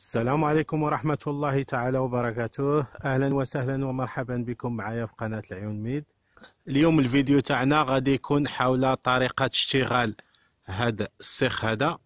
السلام عليكم ورحمة الله تعالى وبركاته أهلا وسهلا ومرحبا بكم معايا في قناة العيون ميد اليوم الفيديو تاعنا غادي يكون حول طريقة اشتغال هذا السيخ هذا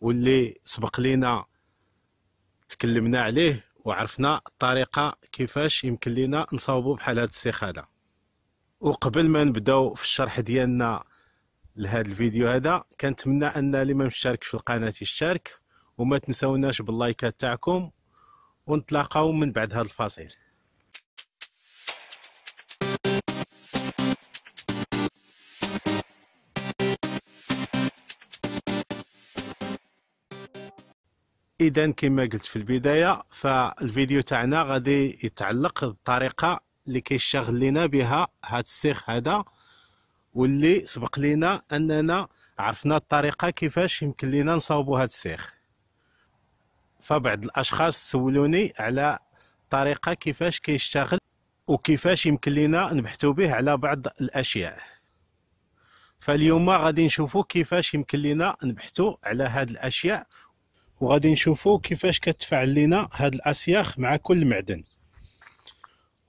واللي سبق لنا تكلمنا عليه وعرفنا الطريقة كيفاش يمكن لينا نصاوبو بحال هذا السيخ هذا وقبل ما نبداو في الشرح ديالنا لهذا الفيديو هذا كنتمنى ان اللي ما مشتركش في القناة يشارك وما تنسوناش باللايكات تاعكم ونتلاقاو من بعد هذا الفاصل اذا كما قلت في البدايه فالفيديو تاعنا غادي يتعلق بالطريقه اللي كيشغل لينا بها هاد السيخ هذا واللي سبق لينا اننا عرفنا الطريقه كيفاش يمكن لينا نصاوبوا هاد السيخ فبعض الاشخاص سولوني على طريقه كيفاش كيشتغل وكيفاش يمكن لينا نبحثوا به على بعض الاشياء فاليوم غادي نشوفوا كيفاش يمكن لينا نبحثوا على هاد الاشياء وغادي نشوفوا كيفاش كتفعل لينا هاد الاسياخ مع كل معدن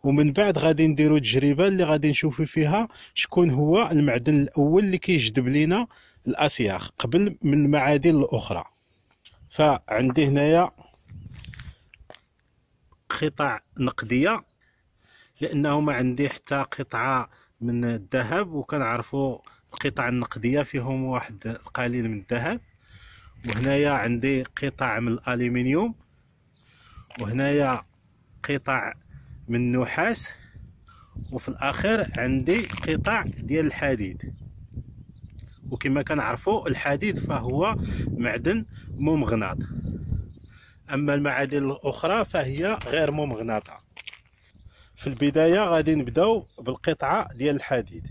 ومن بعد غادي نديرو تجربه اللي غادي نشوفو فيها شكون هو المعدن الاول اللي كيجذب لينا الاسياخ قبل من المعادن الاخرى فعندي هنايا قطع نقديه لانه ما عندي حتى قطعه من الذهب وكنعرفوا القطع النقديه فيهم واحد القليل من الذهب وهنايا عندي قطع من الالومنيوم وهنايا قطع من النحاس وفي الاخير عندي قطع ديال الحديد وكما كنعرفوا الحديد فهو معدن ممغناطة أما المعادن الأخرى فهي غير ممغناطة في البداية غادي نبداو بالقطعة ديال الحديد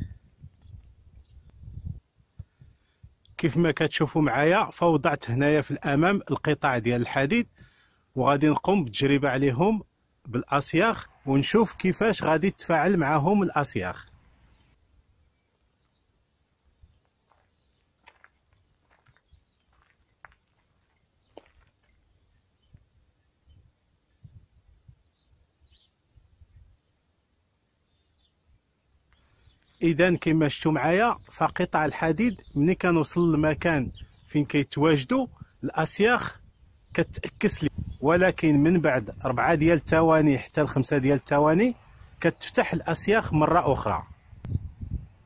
كيف ما كتشوفوا معايا فوضعت هنايا في الأمام القطع ديال الحديد وغادي نقوم بالتجربة عليهم بالأصياغ ونشوف كيفاش غادي تتفاعل معهم الأصياغ اذا كما شفتوا معايا فقطع الحديد ملي كنوصل للمكان فين كيتواجدوا الاسياخ كتاكس لي ولكن من بعد أربعة ديال الثواني حتى لخمسة ديال الثواني كتفتح الاسياخ مره اخرى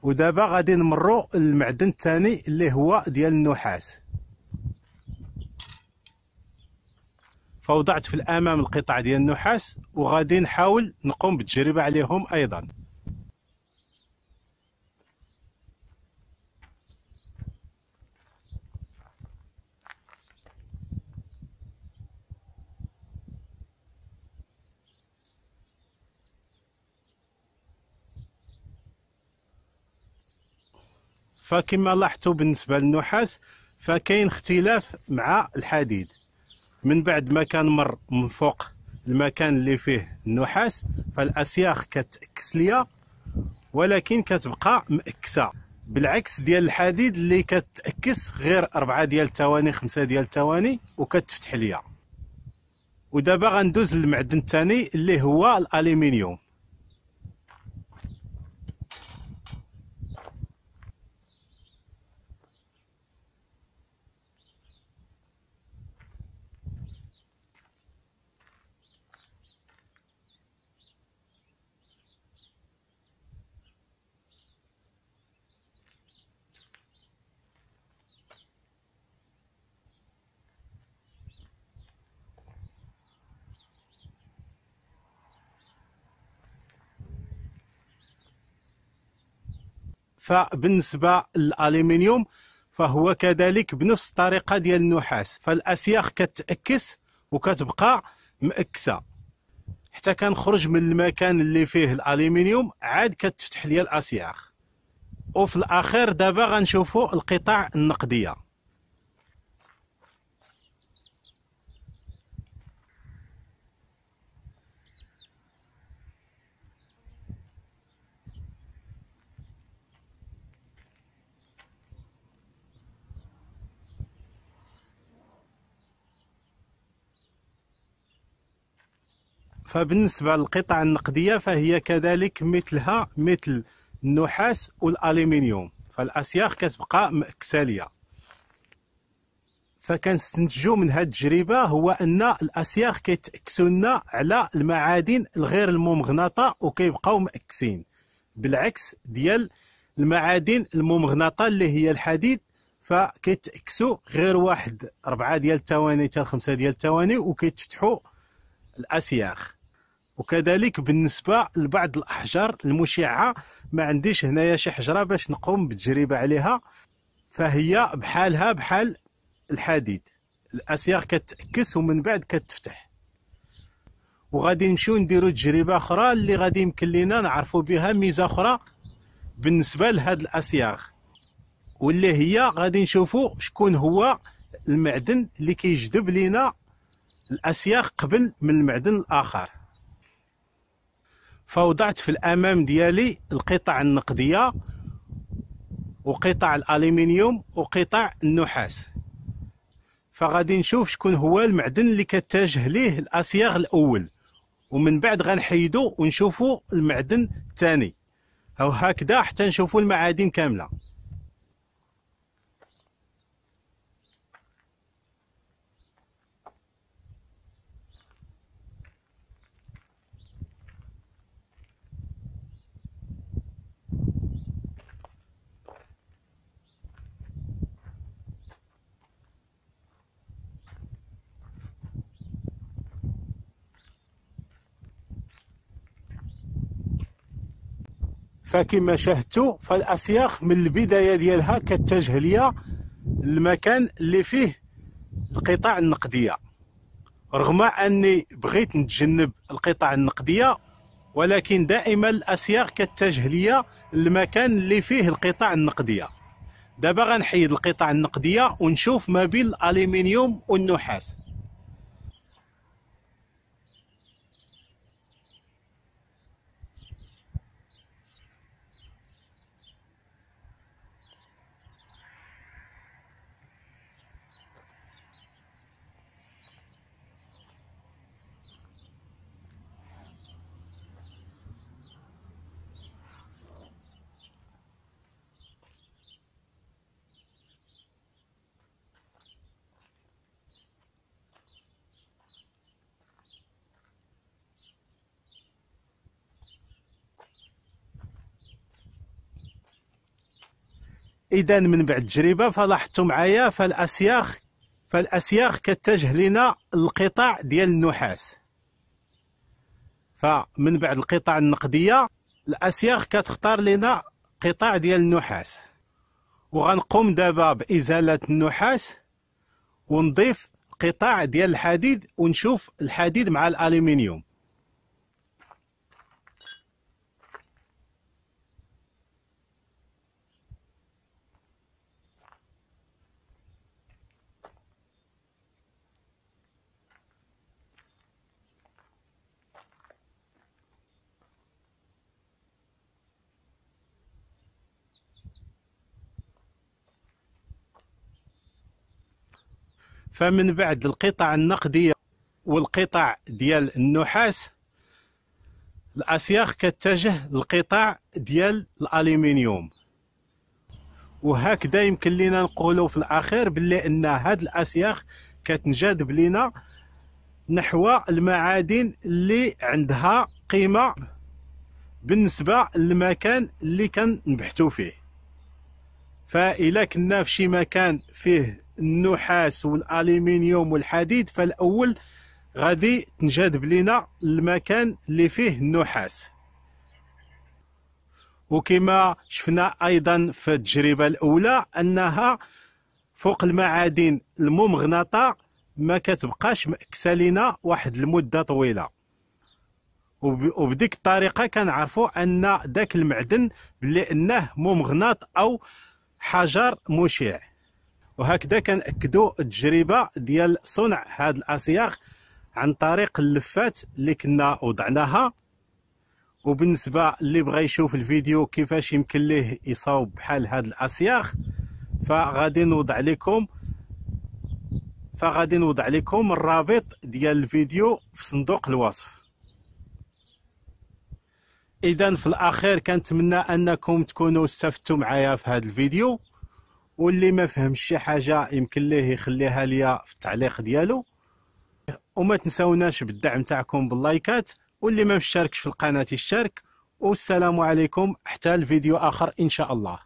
ودابا غادي نمروا للمعدن الثاني اللي هو ديال النحاس فوضعت في الامام القطع ديال النحاس وغادي نحاول نقوم بالتجربه عليهم ايضا فكما لاحظتوا بالنسبه للنحاس فكاين اختلاف مع الحديد من بعد ما كان مر من فوق المكان اللي فيه النحاس فالاسياخ كتاكس ليا ولكن كتبقى مأكسه بالعكس ديال الحديد اللي كتاكس غير أربعة ديال الثواني خمسة ديال الثواني وكتفتح ليا ودابا غندوز للمعدن الثاني اللي هو الالومنيوم فبالنسبه للالومنيوم فهو كذلك بنفس الطريقه ديال النحاس فالاسياخ كتاكس وكتبقى مأكسه حتى كنخرج من المكان اللي فيه الالومنيوم عاد كتفتح ليا الاسياخ وفي الاخير دابا غنشوفوا القطع النقديه فبالنسبة للقطع النقدية فهي كذلك مثلها مثل النحاس والألمنيوم فالأسياخ كتبقى مكسالية فكنستنتجو من هذه التجربة هو أن الأسياخ كيتأكسوا لنا على المعادن الغير الممغنطة وكيبقاو مأكسين بالعكس ديال المعادن الممغنطة اللي هي الحديد فكيتأكسوا غير واحد ربعة ديال التواني حتى خمسة ديال التواني وكيتفتحوا الأسياخ وكذلك بالنسبه لبعض الاحجار المشعه ما عنديش هنايا شي حجره باش نقوم بتجربه عليها فهي بحالها بحال الحديد الاسياغ كتكس ومن بعد كتفتح وغادي نمشيو نديرو تجربه اخرى اللي غادي يمكن لينا نعرفو بها ميزه اخرى بالنسبه لهاد الاسياغ واللي هي غادي نشوفو شكون هو المعدن اللي كيجذب لينا الاسياغ قبل من المعدن الاخر فوضعت في الامام ديالي القطع النقديه وقطع الالومنيوم وقطع النحاس فغادي نشوف شكون هو المعدن اللي كتجه ليه الاسياغ الاول ومن بعد غنحيدو ونشوفو المعدن الثاني او هكذا حتى نشوفو المعادن كامله فكما شاهدتوا فالاسياخ من البدايه ديالها كتجه ليا المكان اللي فيه القطاع النقديه رغم اني بغيت نتجنب القطاع النقديه ولكن دائما الاسياخ كتجه ليا المكان اللي فيه القطاع النقديه دابا غنحيد القطع النقديه ونشوف ما بين الالومنيوم والنحاس اذا من بعد التجربه فلاحظتوا معايا فالاسياخ فالاسياخ كتجه لنا القطاع ديال النحاس فمن بعد القطع النقديه الاسياخ كتختار لنا قطاع ديال النحاس وغنقوم دابا بازاله النحاس ونضيف قطاع ديال الحديد ونشوف الحديد مع الالومنيوم فمن بعد القطع النقديه والقطع ديال النحاس الاسياخ كتجه القطع ديال الالومنيوم وهكذا يمكن لينا نقولوا في الاخير بلي ان هاد الاسياخ كتنجذب لينا نحو المعادن اللي عندها قيمه بالنسبه للمكان اللي كنبحثوا فيه فإلا كنا في شي مكان فيه النحاس والالومنيوم والحديد فالاول غادي تنجذب لينا المكان اللي فيه النحاس وكما شفنا ايضا في التجربه الاولى انها فوق المعادن الممغنطه ما كتبقاش مأكسه لينا واحد المده طويله وبديك الطريقه كنعرفوا ان داك المعدن بلي انه ممغناط او حجر مشع وهكذا كنأكدوا التجربه ديال صنع هاد الاسياغ عن طريق اللفات اللي كنا وضعناها وبالنسبه اللي بغى يشوف الفيديو كيفاش يمكن ليه يصاوب بحال هاد الاسياغ فغادي نوضع لكم فغادي نوضع لكم الرابط ديال الفيديو في صندوق الوصف اذا في الاخير كنتمنى انكم تكونوا استفدتوا معايا في هذا الفيديو واللي ما فهمش شي حاجه يمكن ليه يخليها ليا في التعليق ديالو وما تنساوناش بالدعم تاعكم باللايكات واللي ما مشتركش في القناه يشارك والسلام عليكم حتى الفيديو اخر ان شاء الله